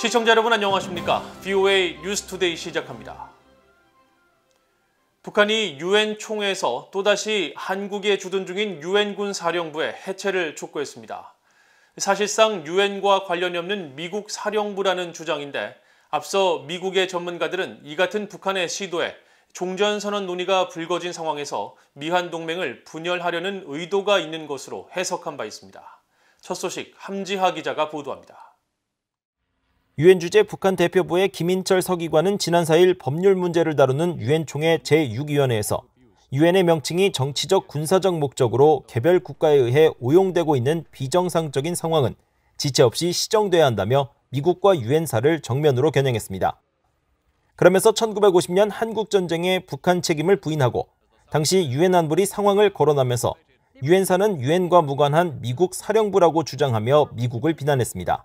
시청자 여러분 안녕하십니까? v o a 뉴스투데이 시작합니다. 북한이 유엔 총회에서 또다시 한국에 주둔 중인 유엔군 사령부의 해체를 촉구했습니다. 사실상 유엔과 관련이 없는 미국 사령부라는 주장인데 앞서 미국의 전문가들은 이 같은 북한의 시도에 종전선언 논의가 불거진 상황에서 미한동맹을 분열하려는 의도가 있는 것으로 해석한 바 있습니다. 첫 소식 함지하 기자가 보도합니다. 유엔 주재 북한 대표부의 김인철 서기관은 지난 4일 법률 문제를 다루는 유엔 총회 제6위원회에서 유엔의 명칭이 정치적 군사적 목적으로 개별 국가에 의해 오용되고 있는 비정상적인 상황은 지체 없이 시정돼야 한다며 미국과 유엔사를 정면으로 겨냥했습니다. 그러면서 1950년 한국 전쟁에 북한 책임을 부인하고 당시 유엔 안보리 상황을 거론하면서 유엔사는 유엔과 무관한 미국 사령부라고 주장하며 미국을 비난했습니다.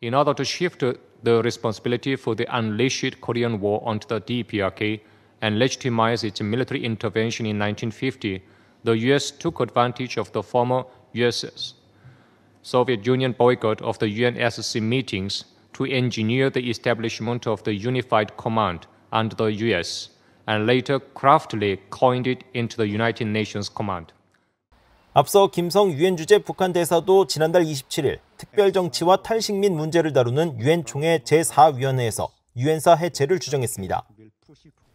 in order to shift the responsibility for the unleashed Korean War onto the DPRK and legitimize its military intervention in 1950, the US took advantage of the former USS Soviet Union boycott of the UNSC meetings to engineer the establishment of the Unified Command under the US, and later craftily coined it into the United Nations Command. 앞서 김성 유엔 주재 북한 대사도 지난달 27일 특별 정치와 탈식민 문제를 다루는 유엔 총회 제4위원회에서 유엔사 해체를 주장했습니다.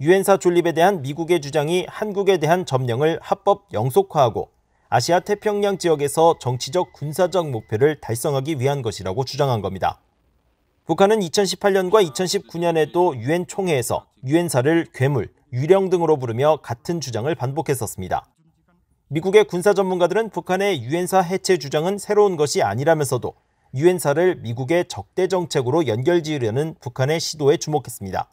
유엔사 존립에 대한 미국의 주장이 한국에 대한 점령을 합법 영속화하고 아시아 태평양 지역에서 정치적 군사적 목표를 달성하기 위한 것이라고 주장한 겁니다. 북한은 2018년과 2019년에도 유엔 총회에서 유엔사를 괴물, 유령 등으로 부르며 같은 주장을 반복했었습니다. 미국의 군사 전문가들은 북한의 유엔사 해체 주장은 새로운 것이 아니라면서도 유엔사를 미국의 적대 정책으로 연결 지으려는 북한의 시도에 주목했습니다.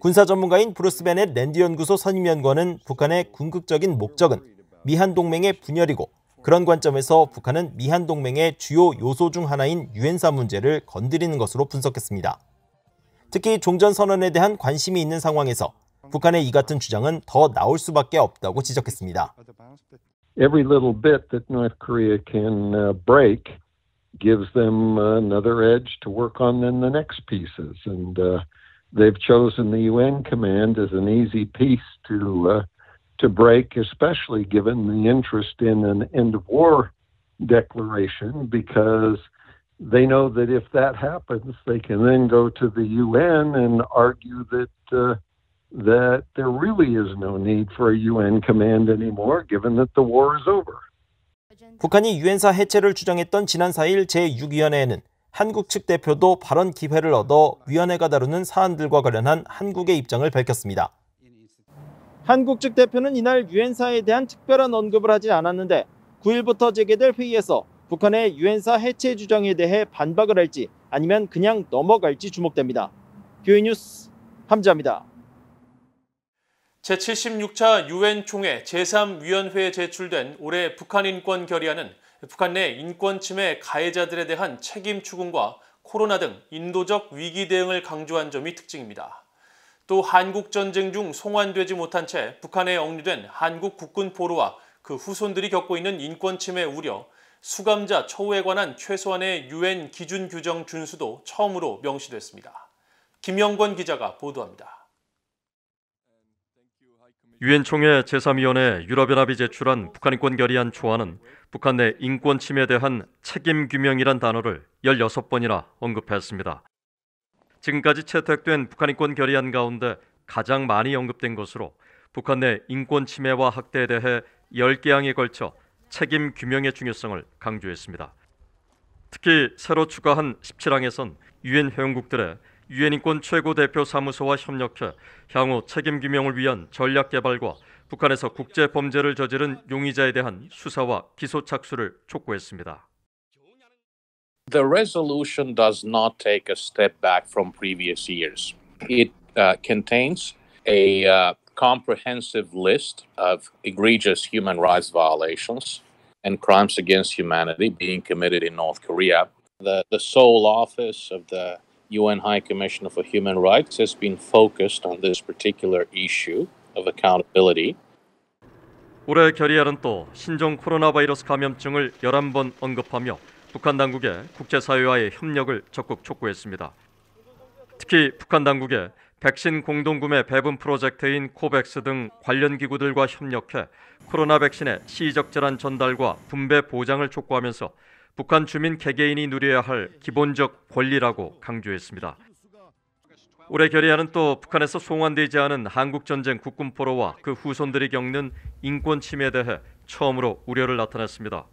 군사 전문가인 브루스 베넷 랜디 연구소 선임 연구원은 북한의 궁극적인 목적은 미한 동맹의 분열이고 그런 관점에서 북한은 미한 동맹의 주요 요소 중 하나인 유엔사 문제를 건드리는 것으로 분석했습니다. 특히 종전 선언에 대한 관심이 있는 상황에서 북한의 이 같은 주장은 더 나올 수밖에 없다고 지적했습니다. Every little bit that North Korea can uh, break gives them another edge to work on in the next pieces. And uh, they've chosen the UN command as an easy piece to uh, to break, especially given the interest in an end of war declaration, because they know that if that happens, they can then go to the UN and argue that. Uh, that there really is no need for a UN command anymore given that the war is over. 북한이 유엔사 해체를 주장했던 지난 4일 제6위원회에는 한국 측 대표도 발언 기회를 얻어 위원회가 다루는 사안들과 관련한 한국의 입장을 밝혔습니다. 한국 측 대표는 이날 유엔사에 대한 특별한 언급을 하지 않았는데 9일부터 재개될 회의에서 북한의 유엔사 해체 주장에 대해 반박을 할지 아니면 그냥 넘어갈지 주목됩니다. 교회 뉴스 함자입니다. 제76차 유엔 총회 제3위원회에 제출된 올해 북한 인권 결의안은 북한 내 인권 침해 가해자들에 대한 책임 추궁과 코로나 등 인도적 위기 대응을 강조한 점이 특징입니다. 또 한국 전쟁 중 송환되지 못한 채 북한에 억류된 한국 국군 포로와 그 후손들이 겪고 있는 인권 침해 우려, 수감자 처우에 관한 최소한의 유엔 기준 규정 준수도 처음으로 명시됐습니다. 김영권 기자가 보도합니다. 유엔 총회 제3위원회 유럽연합이 제출한 북한 인권 결의안 초안은 북한 내 인권 침해에 대한 책임 규명이란 단어를 16번이나 언급했습니다. 지금까지 채택된 북한 인권 결의안 가운데 가장 많이 언급된 것으로 북한 내 인권 침해와 학대에 대해 10개항에 걸쳐 책임 규명의 중요성을 강조했습니다. 특히 새로 추가한 17항에선 유엔 회원국들의 유엔인권 최고대표 사무소와 협력해 향후 책임 규명을 위한 전략 개발과 북한에서 국제 범죄를 저지른 용의자에 대한 수사와 기소 착수를 촉구했습니다. The resolution does not take a step back from previous years. It uh, contains a uh, comprehensive list of egregious human rights violations and crimes against humanity being committed in North Korea. The, the sole office of the UN High Commissioner for Human Rights has been focused on this particular issue of accountability. 올해 결의안은 또 신종 코로나 바이러스 감염증을 11번 언급하며 북한 당국의 국제사회와의 협력을 적극 촉구했습니다. 특히 북한 당국의 백신 공동구매 배분 프로젝트인 코백스 등 관련 기구들과 협력해 코로나 백신의 시의적 재란 전달과 분배 보장을 촉구하면서 북한 주민 개개인이 누려야 할 기본적 권리라고 강조했습니다. 올해 결의안은 또 북한에서 송환되지 않은 한국전쟁 국군포로와 그 후손들이 겪는 인권 침해에 대해 처음으로 우려를 나타냈습니다.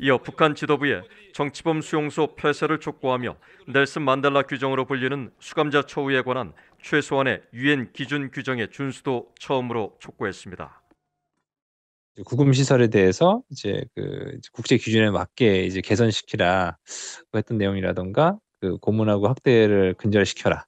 이어 북한 지도부에 정치범 수용소 폐쇄를 촉구하며 넬슨 만델라 규정으로 불리는 수감자 처우에 관한 최소한의 유엔 기준 규정의 준수도 처음으로 촉구했습니다. 구금 시설에 대해서 이제 그 국제 기준에 맞게 이제 개선시키라 그 했던 내용이라던가 그 고문하고 학대를 근절시켜라.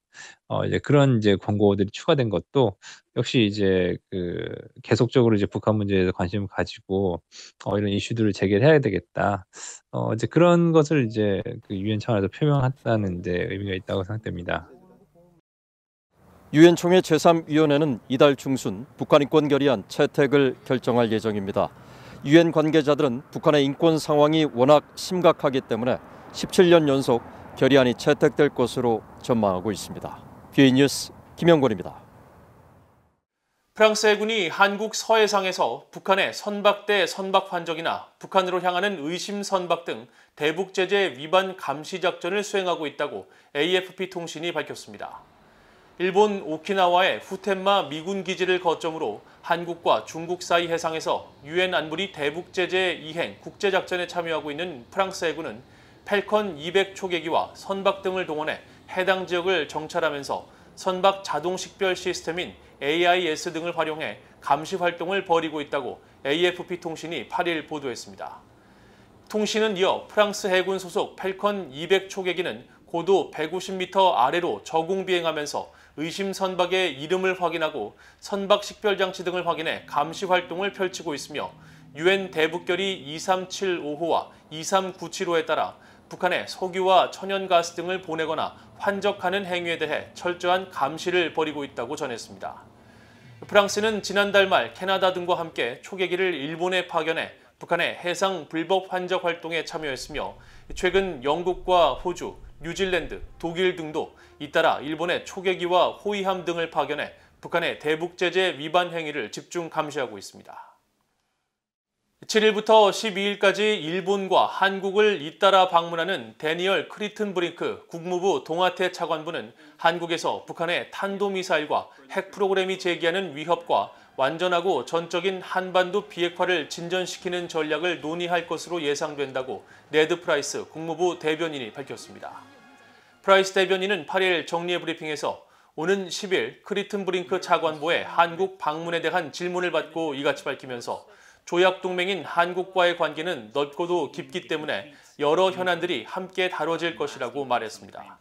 어 이제 그런 이제 권고들이 추가된 것도 역시 이제 그 계속적으로 이제 북한 문제에 서 관심을 가지고 어 이런 이슈들을 제기해야 되겠다. 어 이제 그런 것을 이제 그 유엔 차원에서 표명했다는 이제 의미가 있다고 생각됩니다. 유엔 총회 제3위원회는 이달 중순 북한 인권 결의안 채택을 결정할 예정입니다. 유엔 관계자들은 북한의 인권 상황이 워낙 심각하기 때문에 17년 연속 결의안이 채택될 것으로 전망하고 있습니다. 비이 뉴스 김영권입니다 프랑스 해군이 한국 서해상에서 북한의 선박대 선박 환적이나 북한으로 향하는 의심 선박 등 대북 제재 위반 감시 작전을 수행하고 있다고 AFP 통신이 밝혔습니다. 일본 오키나와의 후텐마 미군 기지를 거점으로 한국과 중국 사이 해상에서 유엔 안보리 대북 제재 이행 국제 작전에 참여하고 있는 프랑스 해군은 펠컨 200 초계기와 선박 등을 동원해 해당 지역을 정찰하면서 선박 자동 식별 시스템인 AIS 등을 활용해 감시 활동을 벌이고 있다고 AFP 통신이 8일 보도했습니다. 통신은 이어 프랑스 해군 소속 펠컨 200 초계기는 고도 150m 아래로 저공 비행하면서 의심 선박의 이름을 확인하고 선박 식별 장치 등을 확인해 감시 활동을 펼치고 있으며 유엔 대북결의 2 3 7 5호와2 3 9 7호에 따라 북한에 석유와 천연가스 등을 보내거나 환적하는 행위에 대해 철저한 감시를 벌이고 있다고 전했습니다. 프랑스는 지난달 말 캐나다 등과 함께 초계기를 일본에 파견해 북한의 해상 불법 환적 활동에 참여했으며 최근 영국과 호주, 뉴질랜드, 독일 등도 잇따라 일본의 초계기와 호위함 등을 파견해 북한의 대북 제재 위반 행위를 집중 감시하고 있습니다. 7일부터 12일까지 일본과 한국을 잇따라 방문하는 데니얼 크리튼브링크 국무부 동아태 차관부는 한국에서 북한의 탄도미사일과 핵 프로그램이 제기하는 위협과 완전하고 전적인 한반도 비핵화를 진전시키는 전략을 논의할 것으로 예상된다고 레드 프라이스 국무부 대변인이 밝혔습니다. 프라이스 대변인은 8일 정리해 브리핑에서 오는 10일 크리튼 브링크 차관보의 한국 방문에 대한 질문을 받고 이같이 밝히면서 조약 동맹인 한국과의 관계는 넓고도 깊기 때문에 여러 현안들이 함께 다뤄질 것이라고 말했습니다.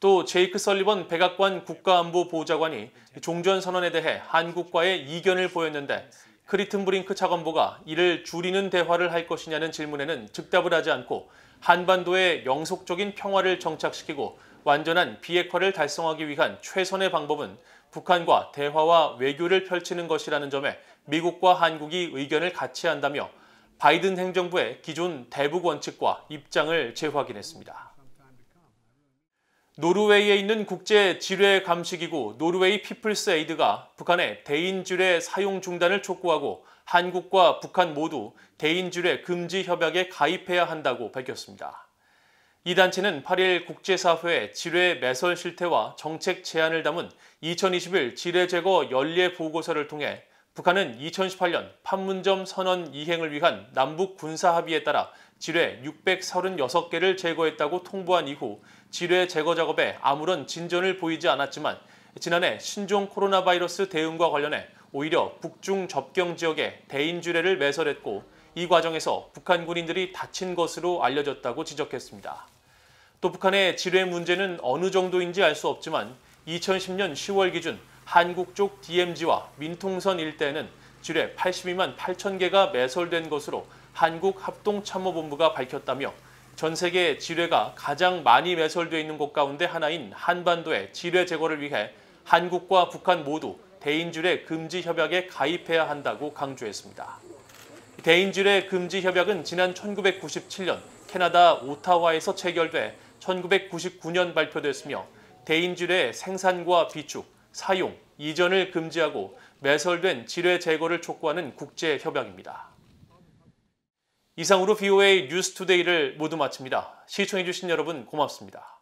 또 제이크 설리번 백악관 국가안보보좌관이 종전선언에 대해 한국과의 이견을 보였는데 크리튼브링크 차관보가 이를 줄이는 대화를 할 것이냐는 질문에는 즉답을 하지 않고 한반도에 영속적인 평화를 정착시키고 완전한 비핵화를 달성하기 위한 최선의 방법은 북한과 대화와 외교를 펼치는 것이라는 점에 미국과 한국이 의견을 같이 한다며 바이든 행정부의 기존 대북 원칙과 입장을 재확인했습니다. 노르웨이에 있는 국제 지뢰 감시기구 노르웨이 피플스 에이드가 북한의 대인 지뢰 사용 중단을 촉구하고 한국과 북한 모두 대인 지뢰 금지 협약에 가입해야 한다고 밝혔습니다. 이 단체는 8일 국제사회의 지뢰 매설 실태와 정책 제안을 담은 2021 지뢰 제거 연례 보고서를 통해 북한은 2018년 판문점 선언 이행을 위한 남북 군사 합의에 따라 지뢰 636개를 제거했다고 통보한 이후 지뢰 제거 작업에 아무런 진전을 보이지 않았지만 지난해 신종 코로나 바이러스 대응과 관련해 오히려 북중 접경 지역에 대인 지뢰를 매설했고 이 과정에서 북한 군인들이 다친 것으로 알려졌다고 지적했습니다. 또 북한의 지뢰 문제는 어느 정도인지 알 수 없지만 2010년 10월 기준 한국 쪽 DMZ와 민통선 일대는 지뢰 82만 8천 개가 매설된 것으로 한국합동참모본부가 밝혔다며 전 세계 지뢰가 가장 많이 매설되어 있는 곳 가운데 하나인 한반도의 지뢰 제거를 위해 한국과 북한 모두 대인지뢰 금지 협약에 가입해야 한다고 강조했습니다. 대인지뢰 금지 협약은 지난 1997년 캐나다 오타와에서 체결돼 1999년 발표됐으며 대인지뢰의 생산과 비축, 사용, 이전을 금지하고 매설된 지뢰 제거를 촉구하는 국제협약입니다. 이상으로 BOA 뉴스투데이를 모두 마칩니다. 시청해주신 여러분 고맙습니다.